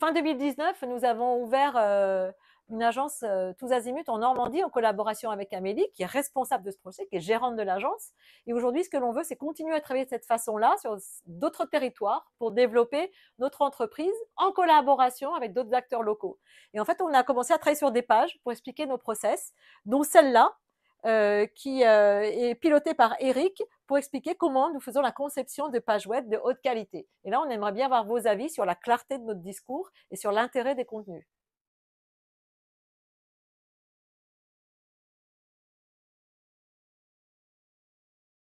Fin 2019, nous avons ouvert euh, une agence euh, tous azimuts en Normandie en collaboration avec Amélie, qui est responsable de ce projet, qui est gérante de l'agence. Et aujourd'hui, ce que l'on veut, c'est continuer à travailler de cette façon-là sur d'autres territoires pour développer notre entreprise en collaboration avec d'autres acteurs locaux. Et en fait, on a commencé à travailler sur des pages pour expliquer nos process, dont celle-là euh, qui euh, est piloté par Eric pour expliquer comment nous faisons la conception de pages web de haute qualité. Et là, on aimerait bien avoir vos avis sur la clarté de notre discours et sur l'intérêt des contenus.